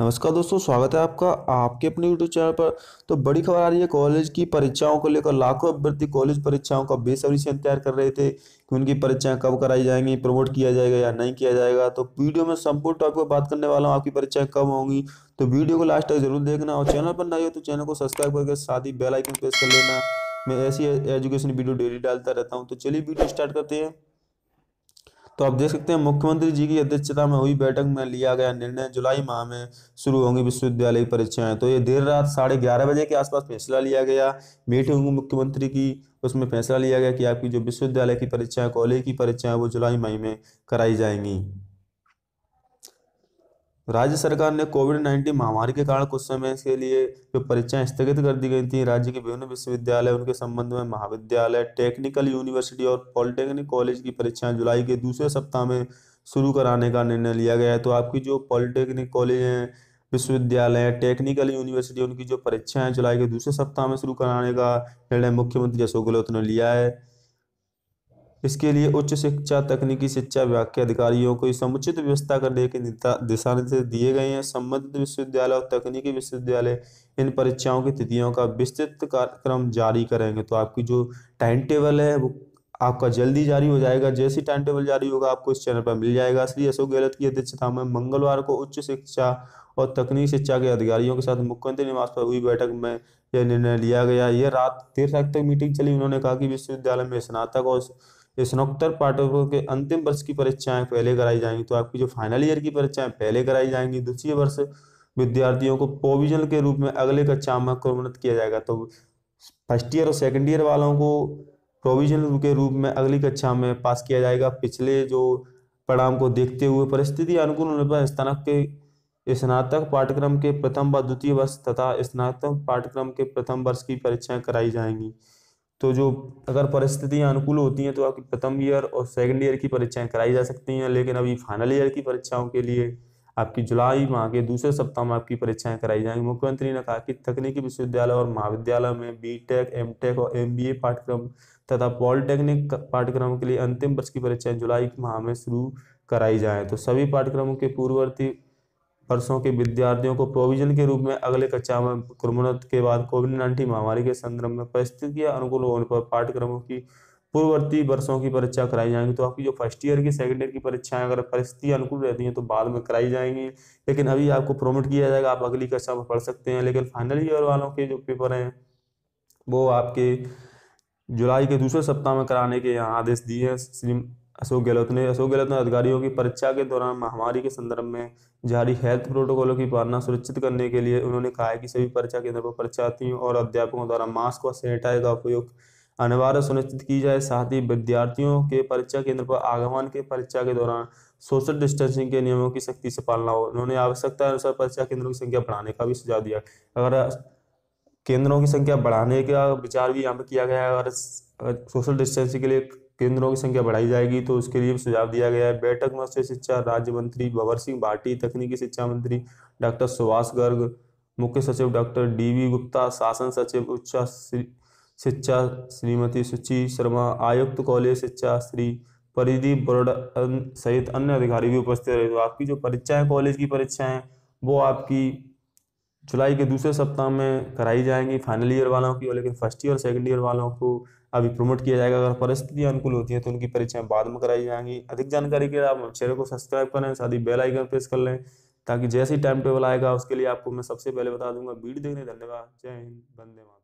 नमस्कार दोस्तों स्वागत है आपका आपके अपने यूट्यूब चैनल पर तो बड़ी खबर आ रही है कॉलेज की परीक्षाओं को लेकर लाखों अभ्यर्थी कॉलेज परीक्षाओं का बेसब्री से इंतजार कर रहे थे कि उनकी परीक्षाएं कब कराई जाएंगी प्रमोट किया जाएगा या नहीं किया जाएगा तो वीडियो में संपूर्ण टॉपिक पर बात करने वाला हूँ आपकी परीक्षाएं कब होंगी तो वीडियो को लास्ट तक जरूर देखना और चैनल पर नहीं हो तो चैनल को सब्सक्राइब करके साथ ही बेलाइकन प्रेस कर लेना मैं ऐसी एजुकेशन वीडियो डेली डालता रहता हूँ तो चलिए वीडियो स्टार्ट करते हैं तो आप देख सकते हैं मुख्यमंत्री जी की अध्यक्षता में हुई बैठक में लिया गया निर्णय जुलाई माह में शुरू होंगी विश्वविद्यालय की परीक्षाएं तो ये देर रात साढ़े ग्यारह बजे के आसपास फैसला लिया गया मीटिंग होंगी मुख्यमंत्री की उसमें फैसला लिया गया कि आपकी जो विश्वविद्यालय की परीक्षाएं कॉलेज की परीक्षाएं वो जुलाई मई में कराई जाएंगी राज्य सरकार ने कोविड नाइन्टीन महामारी के कारण कुछ समय के लिए जो परीक्षाएं स्थगित कर दी गई थी राज्य के विभिन्न विश्वविद्यालय उनके संबंध में महाविद्यालय टेक्निकल यूनिवर्सिटी और पॉलिटेक्निक कॉलेज की परीक्षाएं जुलाई के दूसरे सप्ताह में शुरू कराने का निर्णय लिया गया है तो आपकी जो पॉलिटेक्निक कॉलेज हैं विश्वविद्यालय टेक्निकल यूनिवर्सिटी उनकी जो परीक्षाएं जुलाई के दूसरे सप्ताह में शुरू कराने का निर्णय मुख्यमंत्री अशोक गहलोत ने लिया है इसके लिए उच्च शिक्षा तकनीकी शिक्षा विभाग के अधिकारियों को समुचित व्यवस्था करने के दिशा निर्देश दिए गए हैं संबंधित विश्वविद्यालय और तकनीकी विश्वविद्यालय इन परीक्षाओं की तिथियों का विस्तृत कार्यक्रम जारी करेंगे तो आपकी जो टाइम टेबल है वो आपका जल्दी जारी हो जाएगा जैसे टाइम टेबल जारी होगा आपको इस चैनल पर मिल जाएगा श्री अशोक गहलोत की अध्यक्षता में मंगलवार को उच्च शिक्षा और तकनीकी शिक्षा के अधिकारियों के साथ मुख्यमंत्री निवास पर हुई बैठक में यह निर्णय लिया गया यह रात देर रात तक मीटिंग चली उन्होंने कहा कि विश्वविद्यालय में स्नातक और स्नोत्तर पाठ्यक्रम के अंतिम वर्ष की परीक्षाएं पहले कराई जाएंगी तो आपकी जो फाइनल ईयर की परीक्षाएं पहले कराई जाएंगी दूसरे वर्ष विद्यार्थियों को प्रोविजनल के रूप में अगले कक्षा में क्रमोन्नत किया जाएगा तो फर्स्ट ईयर और सेकेंड ईयर वालों को प्रोविजनल के रूप में अगली कक्षा में पास किया जाएगा पिछले जो परिणाम को देखते हुए परिस्थिति अनुकूल होने पर स्नातक के स्नातक पाठ्यक्रम के प्रथम व द्वितीय वर्ष तथा स्नातक पाठ्यक्रम के प्रथम वर्ष की परीक्षाएं कराई जाएंगी तो जो अगर परिस्थितियाँ अनुकूल होती हैं तो आपकी प्रथम ईयर और सेकेंड ईयर की परीक्षाएँ कराई जा सकती हैं लेकिन अभी फाइनल ईयर की परीक्षाओं के लिए आपकी जुलाई माह के दूसरे सप्ताह में आपकी परीक्षाएं कराई जाएंगी मुख्यमंत्री ने कहा कि तकनीकी विश्वविद्यालय और महाविद्यालय में बी टेक एम टेक और एम बी ए पाठ्यक्रम तथा पॉलिटेक्निक पाठ्यक्रम के लिए अंतिम वर्ष की परीक्षाएं जुलाई माह में शुरू कराई जाएँ तो सभी पाठ्यक्रमों के पूर्ववर्ती वर्षों के विद्यार्थियों को प्रोविजन के रूप में अगले कक्षा में क्रमोन्नत के बाद कोविड नाइन्टीन महामारी के संदर्भ में परिस्थिति के अनुकूल होने पर पाठ्यक्रमों की पूर्ववर्ती वर्षों की परीक्षा कराई जाएंगी तो आपकी जो फर्स्ट ईयर की सेकेंड ईयर की परीक्षाएं अगर परिस्थिति अनुकूल रहती हैं तो बाद में कराई जाएंगी लेकिन अभी आपको प्रोमोट किया जाएगा आप अगली कक्षा में पढ़ सकते हैं लेकिन फाइनल ईयर वालों के जो पेपर हैं वो आपके जुलाई के दूसरे सप्ताह में कराने के यहाँ आदेश दिए हैं श्री अशोक गहलोत ने अशोक गहलोत ने अधिकारियों की परीक्षा के दौरान महामारी के संदर्भ में जारी हेल्थ प्रोटोकॉलों की पालना सुनिश्चित करने के लिए उन्होंने कहा है कि सभी परीक्षा केंद्रों पर परीक्षार्थियों और अध्यापकों द्वारा मास्क और सैनिटाइजर का उपयोग अनिवार्य सुनिश्चित की जाए साथ ही विद्यार्थियों के परीक्षा केंद्र पर आगमन के परीक्षा के दौरान सोशल डिस्टेंसिंग के नियमों की सख्ती से पालना हो उन्होंने आवश्यकता अनुसार परीक्षा केंद्रों की संख्या बढ़ाने का भी सुझाव दिया अगर केंद्रों की संख्या बढ़ाने का विचार भी यहाँ पर किया गया है अगर सोशल डिस्टेंसिंग के लिए केंद्रों की संख्या बढ़ाई जाएगी तो उसके लिए सुझाव दिया गया है बैठक में उच्च शिक्षा राज्य मंत्री भंवर सिंह भाटी तकनीकी शिक्षा मंत्री डॉक्टर सुभाष गर्ग मुख्य सचिव डॉक्टर डीवी गुप्ता शासन सचिव उच्च शिक्षा श्रीमती सुचि शर्मा आयुक्त कॉलेज शिक्षा श्री परिधि बोर्ड सहित अन्य अधिकारी भी उपस्थित रहे तो आपकी जो परीक्षाएं कॉलेज की परीक्षाएं वो आपकी जुलाई के दूसरे सप्ताह में कराई जाएंगी फाइनल ईयर वालों की और लेकिन फर्स्ट ईयर और ईयर वालों को अभी प्रमोट किया जाएगा अगर परिस्थितियाँ अनुकूल होती हैं तो उनकी परीक्षाएं बाद में कराई जाएंगी अधिक जानकारी के लिए आप चैनल को सब्सक्राइब करें साथ ही बेल आइकन प्रेस कर लें ताकि जैसे ही टाइम टेबल आएगा उसके लिए आपको मैं सबसे पहले बता दूंगा वीडियो देखने धन्यवाद जय हिंद धन्यवाद